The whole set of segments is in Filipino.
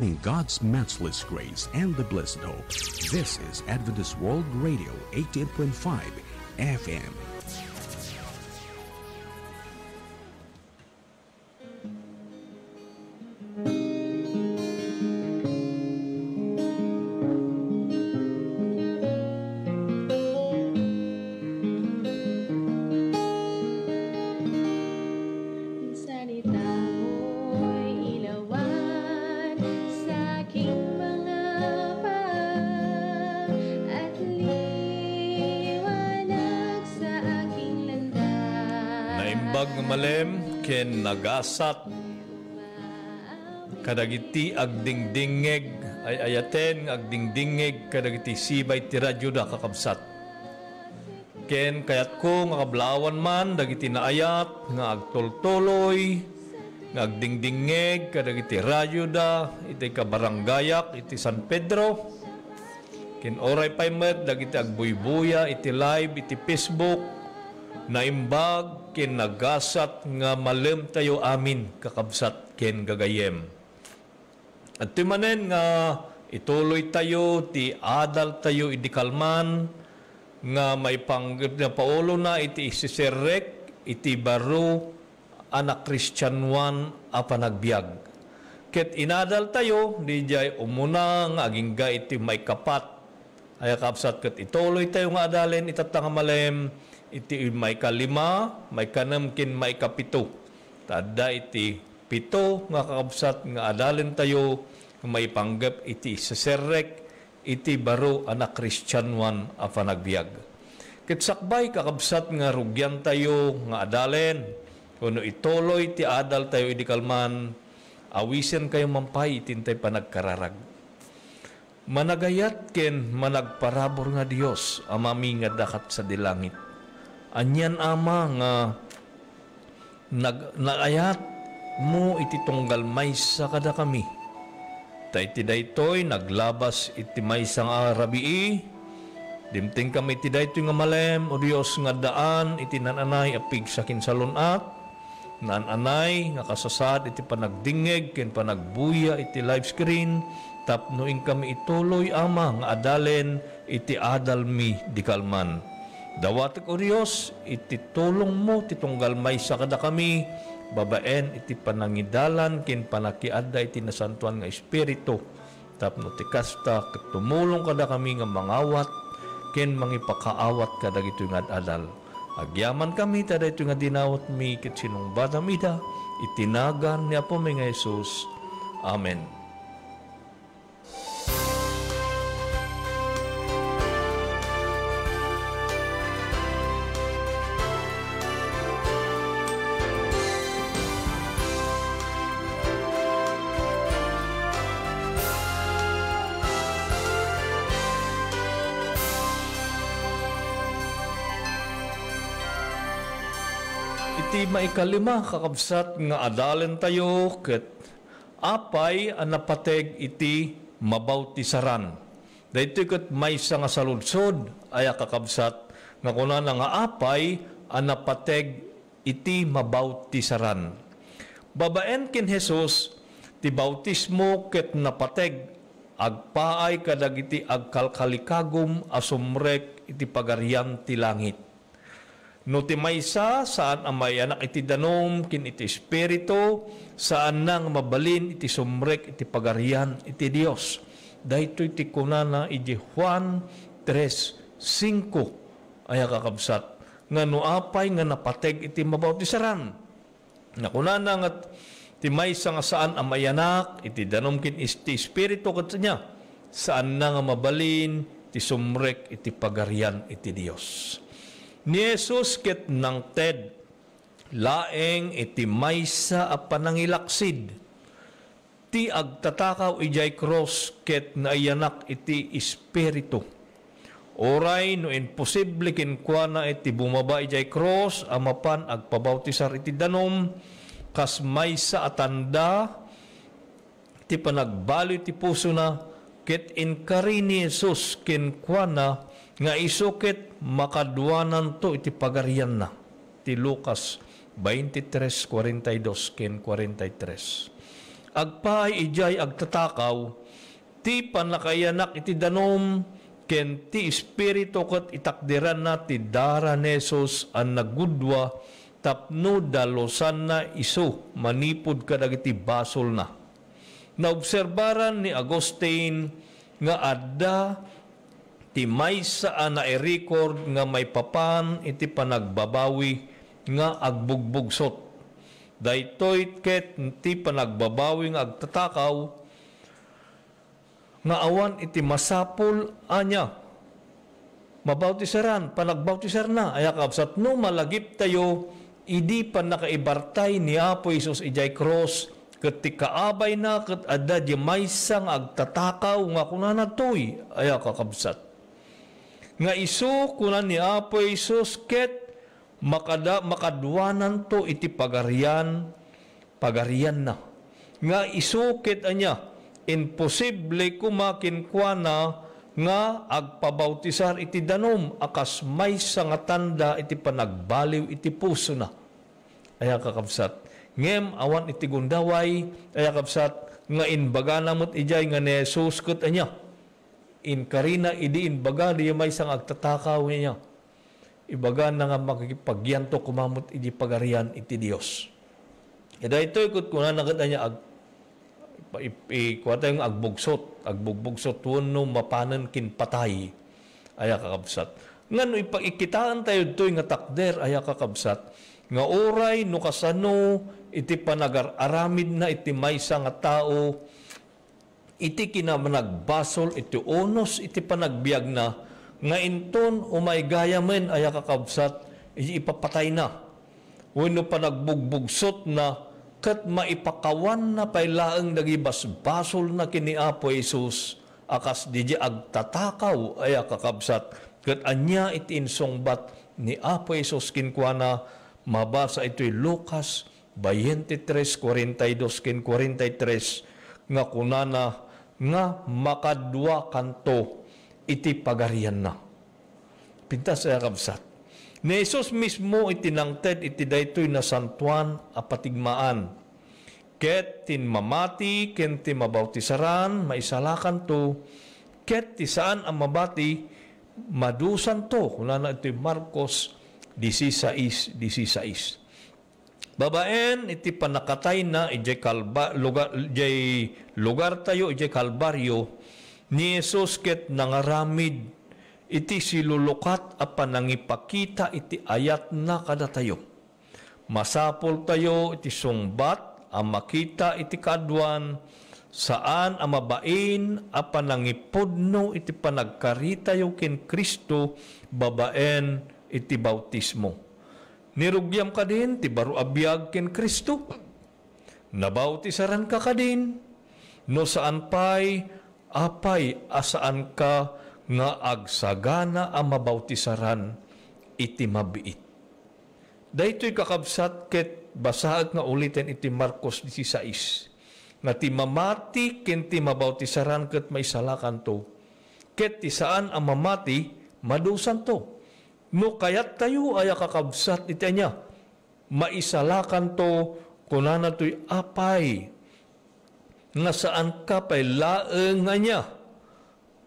In God's matchless grace and the blessed hope, this is Adventist World Radio 18.5 FM kasat kadagiti agdingdingeg ay ayaten agdingdingeg kadagiti sibay ti radyo da kakabsat ken kayat ko nga kablawan man dagiti naayat nga agtoltoloy nga agdingdingeg kadagiti radyo da iti kabaranggayak iti San Pedro ken oray pay met dagiti agbuybuya iti live iti Facebook naimbag ken nagasat nga malem tayo amin kakabsat ken gagayem. At timanen nga ituloy tayo ti adal tayo idikalman nga may pang na paulo na iti isiserek iti baro anak Christianwan a panagbiag. Ket inadal tayo, di jay umuna nga aging iti may kapat. Ayakapsat ket ituloy tayo nga adalin itatang malem iti may kalima, may kanam kin may kapito. Tada iti pito nga kakabsat nga adalin tayo may panggap iti seserek, iti baro anak Kristyanwan a panagbiag. Kitsakbay kakabsat nga rugyan tayo nga adalen kuno ituloy ti adal tayo iti kalman awisen kayo mampay itintay panagkararag. Managayat ken managparabor nga Dios amami nga dakat sa dilangit Anyan ama nga nag naayat mo iti tunggal maysa kada kami. Ta iti daytoy naglabas iti maysa nga arabii Dimting kami iti daytoy nga malem o Dios nga daan iti nananay apig sa kinsalunat nananay nga kasasad iti panagdingeg ken panagbuya iti live screen tapnoing kami ituloy ama nga adalen iti adalmi di kalman Dawat ko Diyos, ititulong mo, titunggal may sa kada kami, babaen iti panangidalan, kin panakiada iti nasantuan nga Espiritu, tapno ti kasta, tumulong kada kami nga mangawat, kin mangipakaawat kada ito nga adal. Agyaman kami, tada ito nga dinawat mi, kit sinong badamida, itinagan ni Apo mi nga Yesus. Amen. maikalima kakabsat nga adalen tayo ket apay anapateg iti mabautisaran. Dahito ket maysa nga saludsod ay kakabsat nga kunan nga apay anapateg iti mabautisaran. Babaen kin Hesus ti bautismo ket napateg agpaay kadagiti agkalkalikagom asumrek iti pagarian ti langit No Nuti maysa saan amay anak iti danom kin iti espiritu saan nang mabalin iti sumrek iti pagarian iti Dios. Daytoy iti kunana iti Juan 3:5 ay kakabsat nga nuapay nga napateg iti mabautisaran. Na kunana nga ti maysa nga saan amay anak iti danom kin iti espiritu ket saan nang mabalin iti sumrek iti pagarian iti Dios ni Jesus ket nang ted, laeng iti maysa a panangilaksid, ti agtatakaw ijay cross ket naayanak iti espiritu. Oray no imposible kinkwana iti bumaba ijay cross, amapan agpabautisar iti danom, kas maysa atanda, ti panagbalo ti puso na, ket in karini Jesus kinkwana nga isukit makadwanan to iti pagaryan na ti Lucas 23:42 ken 43 agpaay ijay agtatakaw ti panlakayanak iti danom ken ti espiritu ket itakderan na ti daranesos an nagudwa tapno dalosan na iso manipod kadagiti basol na naobserbaran ni Augustine nga adda ti maysa na i-record nga may papan iti panagbabawi nga agbugbugsot. daytoy ket ti panagbabawi nga agtatakaw nga awan iti masapol anya mabautisaran panagbautiser na ayakab satno malagip tayo idi pa nakaibartay ni Apo Isus ijay cross ket ti kaabay na ket adda di maysang agtatakaw nga kunanatoy ayakakabsat nga isu kunan ni Apo Isus ket makada makadwanan to iti pagarian pagarian na nga isukit anya imposible kumakinkwana nga agpabautisar iti danom akas may tanda iti panagbaliw iti puso na aya kakabsat ngem awan iti gundaway aya kakabsat nga inbaga namot ijay nga ni Jesus ket anya in karina idi in baga niya may sang agtatakaw niya. Ibaga na nga makikipagyanto kumamot idi pagarian iti Dios. Ida ito ikot ko na nakita niya ag ikwata yung agbugsot, agbubugsot wano mapanan kin patay aya kakabsat. Nga no ipagikitaan tayo ito nga takder aya kakabsat nga oray no kasano iti panagar aramid na iti maysa nga tao iti kinamanagbasol, iti unos, iti panagbiag na, nga inton umay gaya men ay kakabsat, ipapatay na. Wano panagbugbugsot na, kat maipakawan na pailaang nagibasbasol na kini Apo Jesus, akas di agtatakaw aya kakabsat, kat anya iti insongbat ni Apo Jesus kinkwana, mabasa ito'y Lucas 23, 42, 43, nga kunana nga makadwa kanto iti pagarian na. Pinta sa eh, kabsat. Ni Jesus mismo itinangted iti daytoy na San Juan apatigmaan. Ket tin mamati, ken ti mabautisaran, maisalakan to, ket ti saan ang mabati, madusan to. Kuna na ito Marcos 16, 16. Babaen iti panakatay na ijay kalba, lugar, ijay lugar tayo ijay kalbaryo ni Jesus ket nangaramid iti silulukat a panangipakita iti ayat na kada tayo. Masapol tayo iti sungbat ang makita iti kadwan saan ang mabain a panangipudno iti panagkaritayo ken Kristo babaen iti bautismo nirugyam ka din, ti abiyag ken Kristo. Nabautisaran ka ka din, no saan pay, apay asaan ka nga agsagana ang mabautisaran iti mabiit. Daytoy kakabsat ket basaag nga ulitin iti Marcos 16 nga ti mamati ken ti mabautisaran ket maisalakan to ket ti saan ang mamati madusan to No kayat tayo ay kakabsat itanya. Maisalakan to kunana to'y apay. Nasaan ka pa'y laeng nga niya.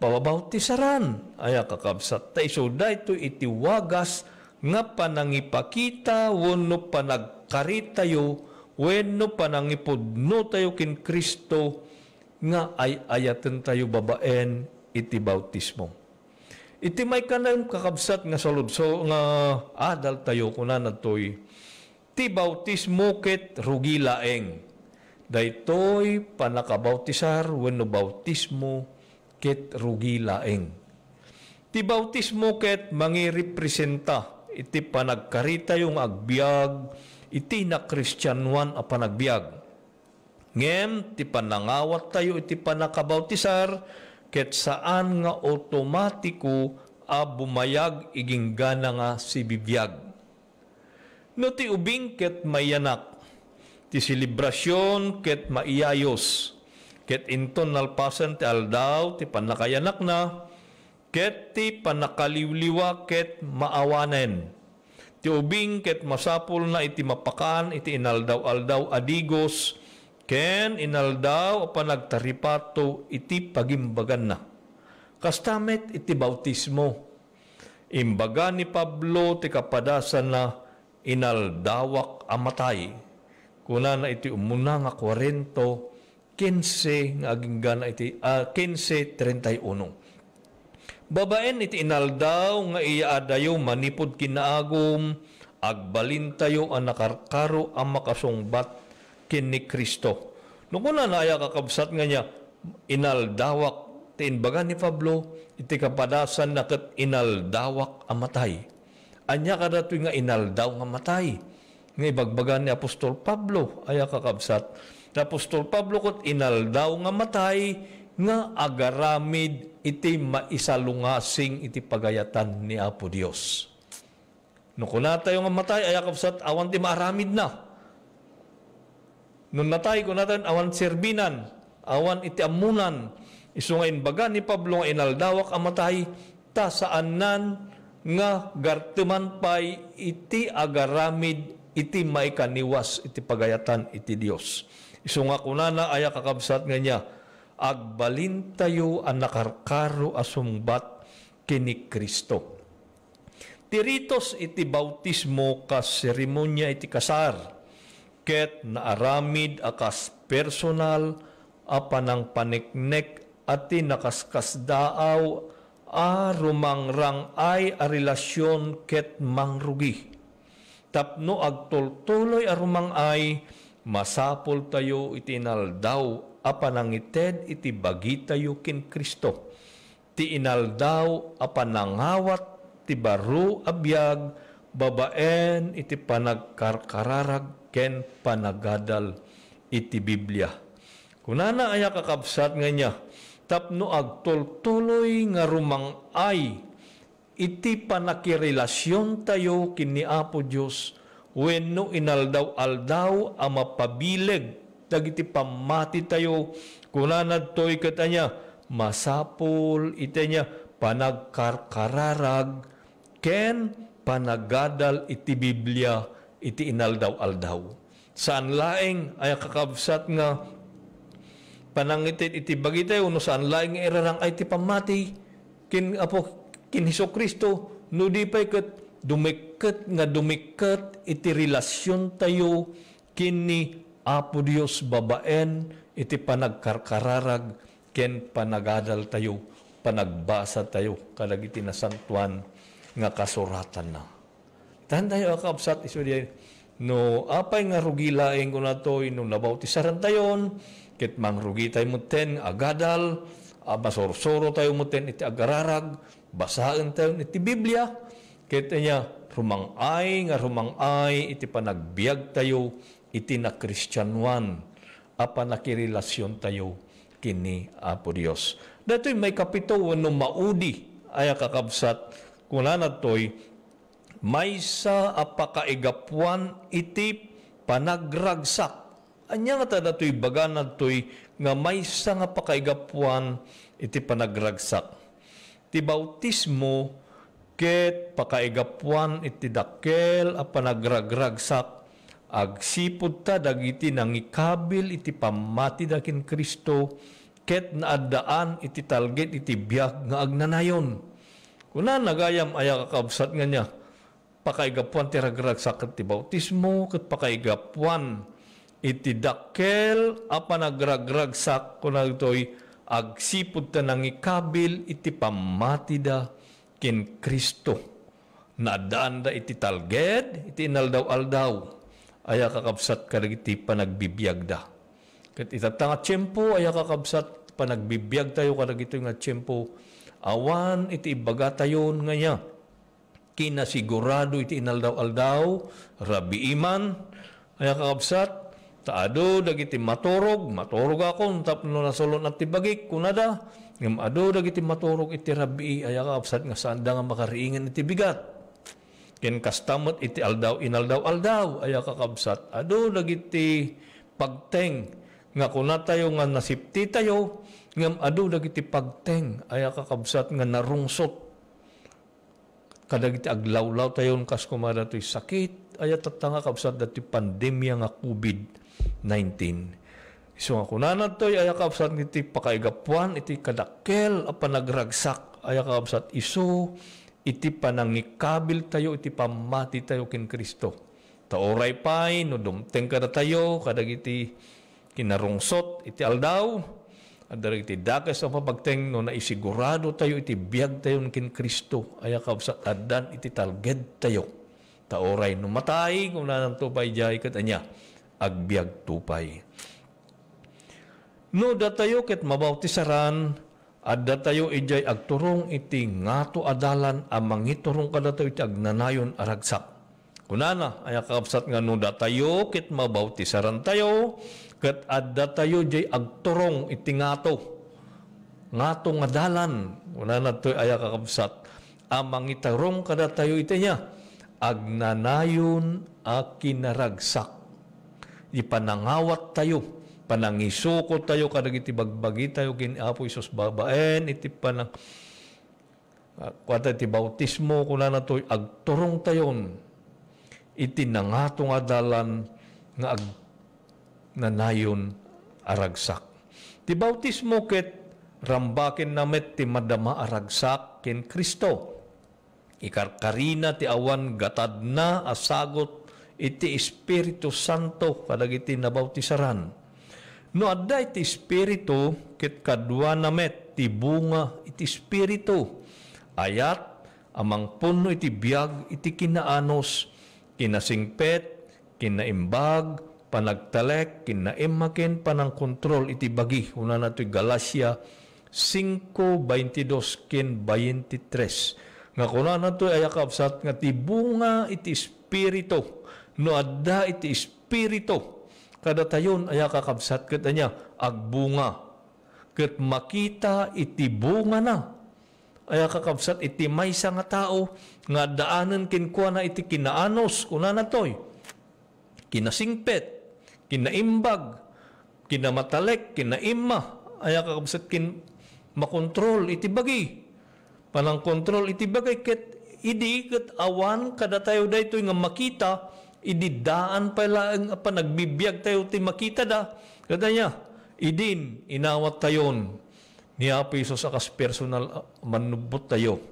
Pababautisaran ay kakabsat tayo. So dahito itiwagas nga panangipakita wano panagkari tayo wano panangipudno tayo kin Kristo nga ay ayaten tayo babaen iti bautismo. Iti may kanang kakabsat nga So, nga adult ah, tayo kunan natoy. Ti bautismo ket rugilaeng. Daytoy panakabautisar wenno bautismo ket rugilaeng. Ti bautismo ket mangirepresenta iti panagkarita yung agbiag iti na Kristiyanwan a panagbiag. Ngem, ti panangawat tayo iti panakabautisar, ket saan nga otomatiko a bumayag iginggana nga si bibiyag. No ti ubing ket mayanak, ti silibrasyon ket maiyayos, ket inton nalpasan ti aldaw ti panakayanak na, ket ti panakaliwliwa ket maawanen. Ti ubing ket masapul na iti mapakan iti inaldaw-aldaw adigos, Ken inaldaw panagtaripato iti pagimbagan na. Kastamit iti bautismo. Imbaga ni Pablo ti kapadasan na inaldawak amatay. Kuna na iti umuna nga 40, 15 nga agingga na iti, uh, 15, 31. Babaen iti inaldaw nga iya adayo manipod kinaagom, agbalintayo tayo ang nakarkaro ang makasungbat kini Kristo. Nung una na ayak kakabsat nga niya, inaldawak tinbaga ni Pablo, iti kapadasan na kat inaldawak amatay. Anya ka nga inaldaw nga matay. Nga ibagbagan ni Apostol Pablo, ayak kakabsat. Ni Apostol Pablo kot inaldaw nga matay, nga agaramid iti maisalungasing iti pagayatan ni Apo Dios. No kuna tayo nga matay ayakap kakabsat, awan ti maaramid na. Nung natay ko natan, awan serbinan, awan iti amunan, isungain baga ni Pablo nga inaldawak amatay, ta nan nga gartuman pay iti agaramid iti may kaniwas iti pagayatan iti Dios. Isunga ko na aya kakabsat nga niya, agbalin tayo ang nakarkaro asumbat kini Kristo. Tiritos iti bautismo kas seremonya iti kasar ket na aramid akas personal apanang paniknek ati nakaskas daaw a rumangrang ay a relasyon ket mangrugi. Tapno agtultuloy a rumang ay masapol tayo itinaldaw ited iti bagi tayo kin Kristo. Ti inaldaw hawat ti baru abiyag babaen iti panagkarkararag ken panagadal iti Biblia. Kunana aya kakabsat nga niya, tapno agtultuloy nga rumang ay iti panakirelasyon tayo kini Apo Dios wenno inaldaw-aldaw a mapabileg dagiti pamati tayo kunanad toy katanya masapol itanya panagkarkararag ken panagadal iti Biblia iti inaldaw-aldaw. Saan laeng ay kakabsat nga panangitit iti bagitay uno saan laeng irarang ay ti pamati kin apo kin Hesus Kristo no di pay ket dumikket nga dumikket iti relasyon tayo kini Apo Dios babaen iti panagkarkararag ken panagadal tayo panagbasa tayo kadag iti nasantuan nga kasuratan na tandayo akaabsat iso di no apay nga rugila ing kuna to no nabautisaran tayon ket mangrugi tay muten agadal abasorsoro ah, tayo muten iti agararag basaan tayo iti Biblia ket niya rumangay nga rumang rumangay iti panagbiag tayo iti na Kristiyanwan apa nakirelasyon tayo kini Apo Dios. Dato'y may kapito no maudi ay kakabsat kunanat to'y maysa apakaigapuan iti panagragsak Anya nga ta datoy baganad toy nga maysa nga pakaigapuan iti panagragsak. Ti bautismo ket pakaigapuan iti dakkel a panagragragsak agsipud ta dagiti nangikabil iti pamati dakin Kristo ket naadaan iti talget iti biag nga agnanayon. Kuna nagayam aya kakabsat nga niya, pakaigapuan tiragragsakat ti bautismo, ket pakaigapuan iti dakkel apan nagragragsak ko na agsipud agsipod ta nang ikabil iti pamatida kin Kristo. Nadaan da iti talged, iti inaldaw-aldaw. Aya kakabsat ka panagbibiyag da. Kat itatanga tiyempo, aya kakabsat panagbibiyag tayo karag nga tiyempo. Awan iti ibaga tayo nga niya kinasigurado iti inaldaw-aldaw, rabi iman, ay kakabsat, taado dagiti matorog maturog ako, tapno nasulon at tibagik, kunada, ngem ado dagiti matorog iti rabi, ay kakabsat nga saan nga makariingan iti bigat. Ken kastamot iti aldaw, inaldaw-aldaw, ay kakabsat, ado dagiti pagteng, nga kuna tayo nga nasipti tayo, ngem ado dagiti pagteng, ay kakabsat nga narungsot, kadagiti aglawlaw tayon kas kumada to'y sakit ayat tatanga tanga kapsat dati pandemya nga COVID-19. So nga kunanad to'y ayat kapsat iti pakaigapuan iti kadakkel a panagragsak ayat kapsat iso iti panangikabil tayo iti pamati tayo kin Kristo. Taoray pa'y no dumteng kada tayo kadagiti kinarungsot iti aldaw Adarag iti dakas sa papagtengno na isigurado tayo iti biyag tayo kin Kristo. Ayakab sa adan iti talged tayo. Taoray numatay kung ng tupay jay katanya. Agbiag tupay. No datayo ket mabautisaran at datayo ijay agturong iti ngato adalan amang iturong kadatayo iti agnanayon aragsak. Kunana, ayakapsat nga no datayo ket mabautisaran tayo Kat adda tayo jay agturong itingato. ngato. Ngato nga dalan. Wala na to aya kakabsat. Amang itarong kada tayo iti Agnanayon a kinaragsak. Ipanangawat tayo. Panangisuko tayo kadag iti tayo kinapo isos babaen iti panang ah, kwata iti bautismo kuna na to agturong tayon iti nangatong adalan nga agturong na nayon aragsak. Ti bautismo ket rambaken namet ti madama aragsak ken Kristo. Ikarkarina ti awan gatad na asagot iti Espiritu Santo kadagiti nabautisaran. No adda iti Espiritu ket kadwa namet ti bunga iti Espiritu. Ayat amang puno iti biag iti kinaanos, kinasingpet, kinaimbag, panagtalek, kinaimakin, panangkontrol, iti bagi. Una na ito'y Galacia 5.22 kin 23. Nga kuna na ito'y ayakapsat nga tibunga iti espirito. No adda iti espirito. Kada tayon ayakakapsat kat niya agbunga. Kat makita iti bunga na ay kakabsat iti may nga tao nga daanan kinkwa na iti kinaanos kuna na toy kinasingpet kinaimbag, kinamatalek, kinaima, aya kakabsat kin makontrol iti bagay. Panang kontrol iti bagay ket idi ket awan kada tayo daytoy nga makita idi daan pala ang panagbibiyag tayo ti makita da Kada kadanya idin inawat tayon ni Apo Isos akas personal ah, manubot tayo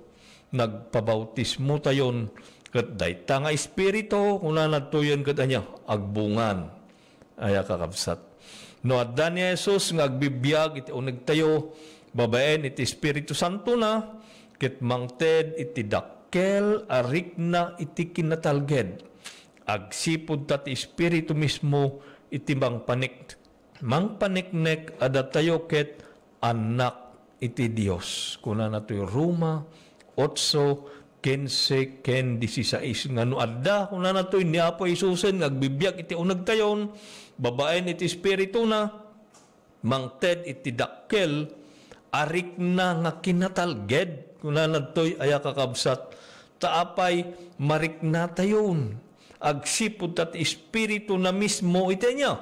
nagpabautismo tayon ket dayta nga espiritu kuna natuyan kadanya agbungan ay kakabsat. No, at dan ni Jesus nga iti uneg tayo, babaen iti Espiritu Santo na, ket mangted iti dakkel arikna iti kinatalged. Agsipod tat Espiritu mismo iti panik. Mangpaniknek adat tayo ket anak iti Dios. Kuna na Roma otso, 15, 16, nga no adda, una na to, ni Apo Isusin, nagbibiyak iti unag tayon, babaen iti espiritu na, mangted iti dakkel, arik na nga kinatalged, kuna na to'y ayakakabsat, taapay marik na tayon, agsipud tat espiritu na mismo iti niya,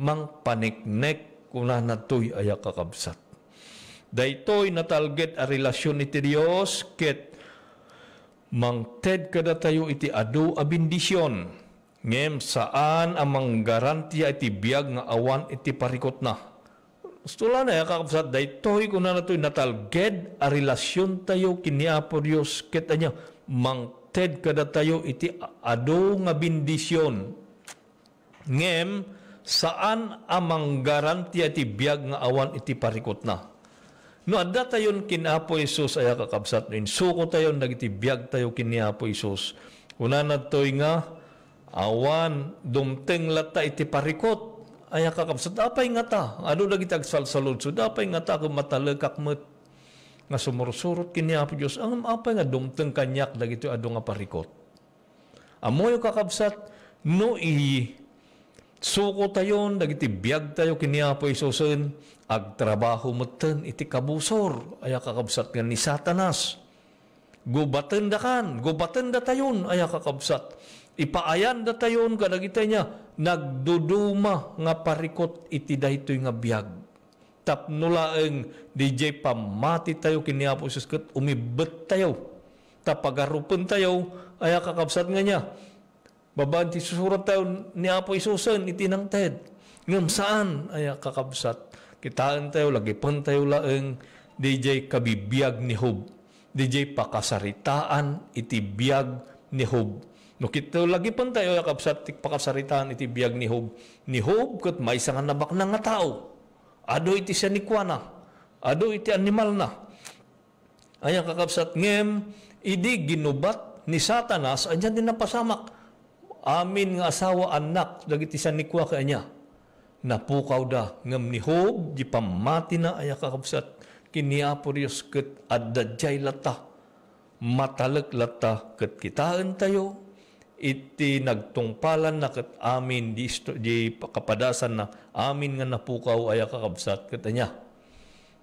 mang paniknek, kuna na to'y ayakakabsat. Daytoy natalged a relasyon iti Dios ket Mangted kada tayo iti adu a bendisyon. Ngem saan amang garantiya iti biag nga awan iti parikot na. Stula na kakapsat daytoy ko na natoy natalged a relasyon tayo kiniapo Dios ket anya mangted kada tayo iti adu nga bendisyon. Ngem saan amang garantiya iti biag nga awan iti parikot na. No, adda tayon Apo Isus aya kakabsat no insuko tayon nagitibiyag tayo Apo Isus. Una na toy nga awan dumteng lata iti parikot aya kakabsat apay nga ta ano dagitagsalsalod salud so dapay nga ta kung matalekak met nga sumursurot kiniapo Dios ang apay nga dumteng kanyak dagiti adu nga parikot. Amoy kakabsat no i Suko tayon, nagitibiyag tayo kiniya po isusun, agtrabaho mutan iti kabusor, aya kakabsat nga ni satanas. Gubatan da kan, gubatan da tayon, aya kakabsat. Ipaayan da tayon, kadagita niya, nagduduma nga parikot iti daytoy nga biyag. Tapnulaeng DJ pamati tayo kiniya po isusun, umibet tayo. Tapagarupon tayo, aya kakabsat nga niya Babad ti susurataw ni Apo Isusan itinangted. Ngam saan? Ay kakabsat. Kitaan tayo, lagipan tayo laeng. DJ kabibiyag ni Hub. DJ pakasaritaan iti biyag ni Hub. No kito lagi pan tayo yakapsat ti pakasaritaan iti biyag ni Hub. Ni Hub ket may nga nabak na nga tao. Ado iti siya ni Kuana. Ado iti animal na. Ayan kakapsat ngem, idi ginubat ni Satanas, andyan din napasamak amin nga asawa anak dagiti sanikwa kanya napukaw da ngam ni Hob di pamati na ayakakabsat kiniapo Diyos ket addadjay lata matalag lata ket kitaan tayo iti nagtungpalan na ket amin di, di kapadasan na amin nga napukaw ayakakabsat ket anya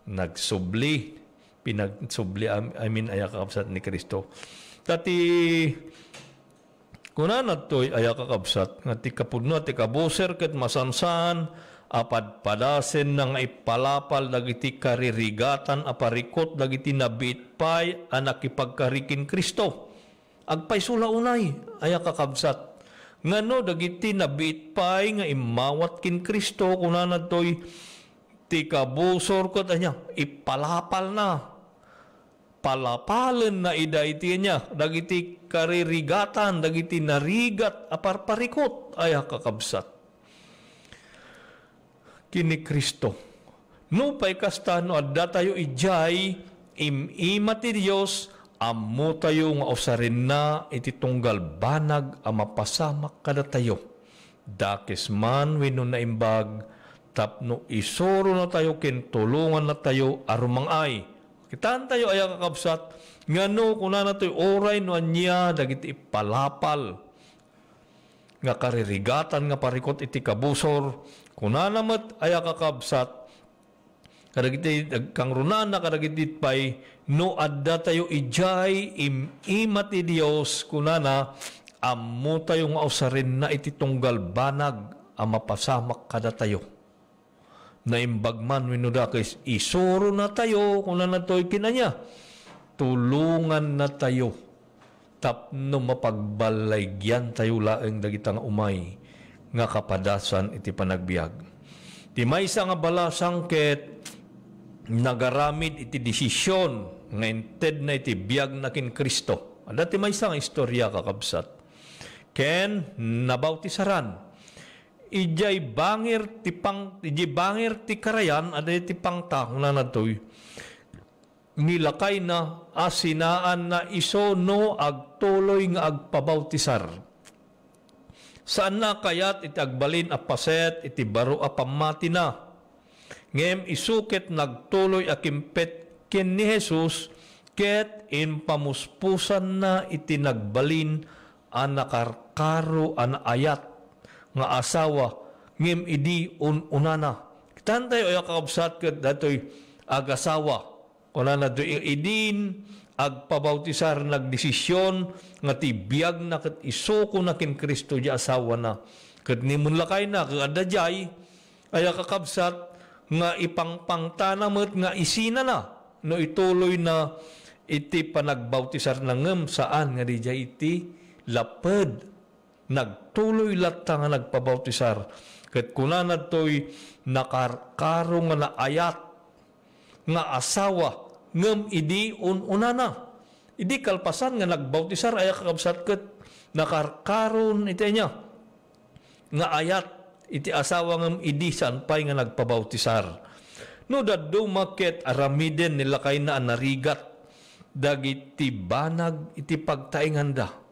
nagsubli pinagsubli I aya kakabsat ni Kristo tati Kunana to'y ayakakabsat, nga tikapudno at tikabuser ket masansan, apad padasen na nga ipalapal dagiti karirigatan aparikot dagiti nabit pay anakipagkarikin Kristo. Agpay sula unay, ayakakabsat. Ngano dagiti nabit pay nga imawat kin Kristo kunana to'y tikabusor ket anya, ipalapal na palapalan na idaytiya niya, dagiti karirigatan, dagiti narigat, aparparikot, ay kakabsat. Kini Kristo. No pa'y kastano, adda tayo ijay, imima ti Diyos, ammo tayo nga usarin na iti tunggal banag a mapasamak kada tayo. Dakis man wino na imbag, tapno isoro na tayo, kintulungan na tayo, arumang ay Kitaan tayo ayang kakabsat, nga no, kuna na to'y oray no niya, dagiti ipalapal. Nga karirigatan nga parikot iti kabusor, kuna namat ayang kakabsat, kadagiti kang runan na kadagiti pay no adda tayo ijay im imat ni Dios kunana ammo tayo nga usarin na iti tunggal banag ang mapasamak kada tayo naimbagman winudakis, isuro na tayo kung na nato'y kinanya. Tulungan na tayo. Tapno mapagbaligyan tayo laeng dagitang umay nga kapadasan iti panagbiag. Ti maysa nga balasang ket nagaramid iti desisyon nga inted na iti biag nakin kin Kristo. Adati maysa nga istorya kakabsat. Ken nabawtisaran ijay bangir tipang ijay bangir ti karayan at iti pangtang na natoy nilakay na asinaan na iso no agtuloy nga agpabautisar saan na kayat iti agbalin a paset iti baro a pamati na ngem isuket nagtuloy akimpet ken ni Jesus ket in pamuspusan na iti nagbalin a anayat nga asawa ngem idi un unana kitantay oya kaabsat ket datoy agasawa unana do idin agpabautisar nagdesisyon nga tibiyag na ket isoko na kin Kristo di asawa na ket nimun lakay na kadajay aya kakabsat nga ipangpangtanamet nga isina na no ituloy na iti panagbautisar na ngem saan nga di iti lapad nagtuloy latta nga nagpabautisar ket kunanad toy nakarkaro nga ayat, nga asawa ngem idi ununana idi kalpasan nga nagbautisar ay kakabsat ket nakarkaron iti niya nga ayat iti asawa ngem idi sanpay nga nagpabautisar no daddo maket aramiden nilakay na narigat dagiti banag iti pagtainganda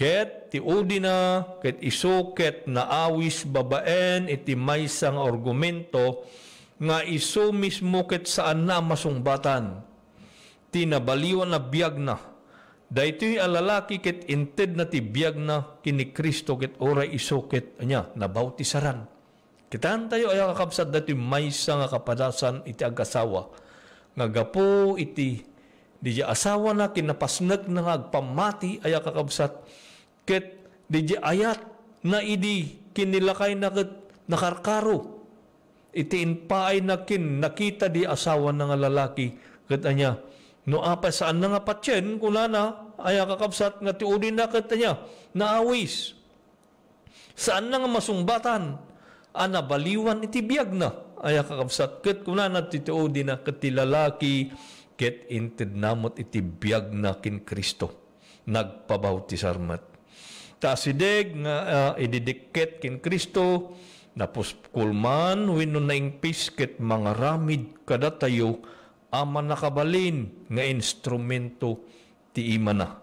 Ket ti udina, ket isu ket naawis babaen iti maysang argumento nga iso mismo ket saan na masungbatan. Tinabaliwan na biyag na. Daytoy alalaki ket inted na ti biyag na kini Kristo ket ora isu ket anya nabautisaran. Kitaan tayo ay kakabsat dati maysa nga kapadasan iti agasawa. Nga gapo iti di asawa na kinapasnag na agpamati ay kakabsat ket didya ayat na idi kinilakay na nakarkaro. Iti inpaay na kin nakita di asawa ng lalaki ket anya no apa saan na nga patyen na, aya kakabsat nga tiudin na ket anya naawis. Saan na nga masungbatan ana baliwan iti biag na aya kakabsat ket kunana tituudin na ket ti lalaki ket inted namot iti biag na kin Kristo nagpabautisar ta sidig nga uh, ididikit kin Kristo na kulman wino na ingpis mga ramid kada tayo ama nakabalin nga instrumento ti ima na.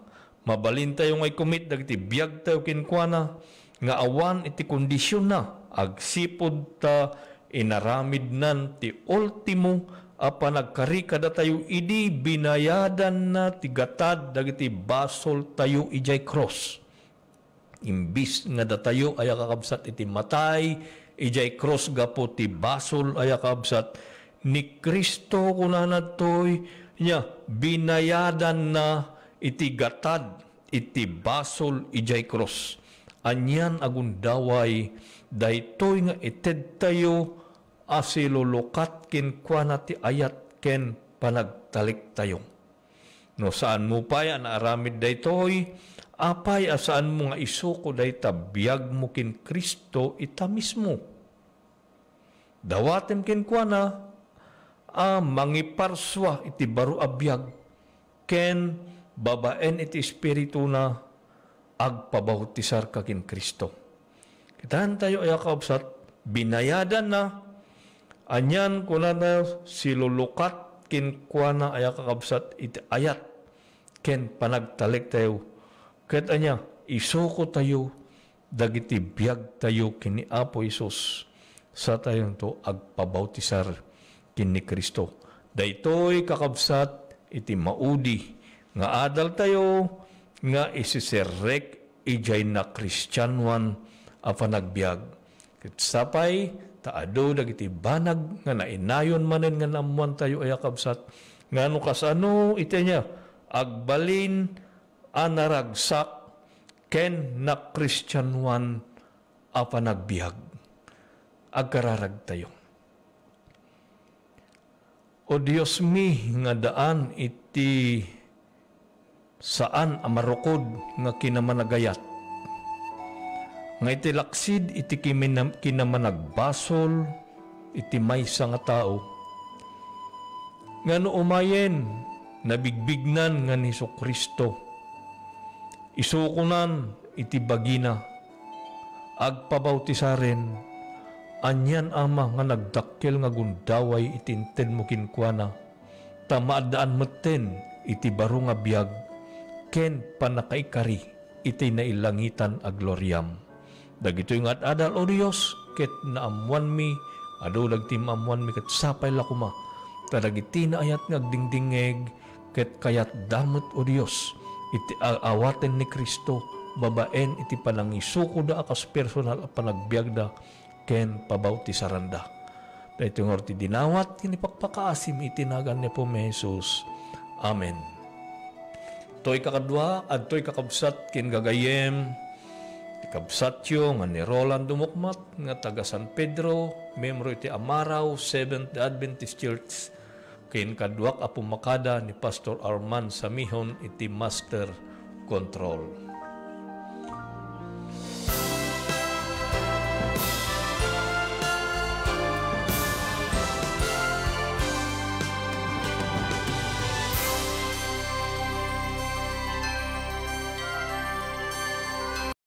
Mabalin tayo ngay kumit dagiti biyag tayo kinkwana nga awan iti kondisyon na agsipod ta inaramid nan ti ultimo apa nagkarika kada tayo idi binayadan na tigatad dagiti basol tayo ijay cross Imbis nga datayo ay kakabsat iti matay, ijay cross gapo ti basol ay kakabsat, ni Kristo kunanat toy, niya binayadan na iti gatad, iti basol ijay cross. Anyan agundaway, daytoy nga ited tayo, asilulukat kinkwana ti ayat ken panagtalik tayong. No saan mo pa yan aramid daytoy, Apay asaan mo nga isuko day tabiyag mo kin Kristo ita mismo. Dawatem kin kwa na, ah, mangiparswa iti baro abiyag, ken babaen iti espiritu na agpabautisar ka kin Kristo. Kitahan tayo ayakab sa binayadan na anyan kuna na silulukat kin kuana ayakakabsat iti ayat ken panagtalik tayo kaya anya, isuko tayo, dagiti biyag tayo kini Apo Isus sa tayo to agpabautisar kini Kristo. Daytoy kakabsat iti maudi nga adal tayo nga isiserek ijay na Kristyanwan apan nagbiag. Sapay taado dagiti banag nga nainayon manen nga namuan tayo ay akabsat ngano kasano itenya niya agbalin anaragsak ken na Christianwan apanagbiag. Agkararag tayo. O Diyos mi nga daan iti saan amarukod nga kinamanagayat. Nga iti laksid iti kinamanagbasol iti may nga tao. Nga no umayen nabigbignan nga ni Kristo. So isukunan iti bagina agpabautisaren anyan ama nga nagdakkel nga gundaway itinten mo kinkuana tamaadaan metten iti baro nga biyag ken panakaikari iti nailangitan a gloriam dagitoy nga adal o Dios ket naamuan mi adu dagti maamuan mi ket sapay lakuma tadagiti na ayat nga agdingdingeg ket kayat damet o Dios iti awaten ni Kristo babaen iti panangisuko da akas personal a panagbiag da ken pabautisaranda. Dahito nga ti dinawat kinipakpakaasim itinagan ni po may Jesus. Amen. To'y kakadwa at to'y kakabsat kin gagayem Kabsatyo nga ni Roland Dumukmat nga taga San Pedro, memory ti Amaraw, Seventh Adventist Church Kain kaduak apumakada ni Pastor Arman Samihon iti Master Control.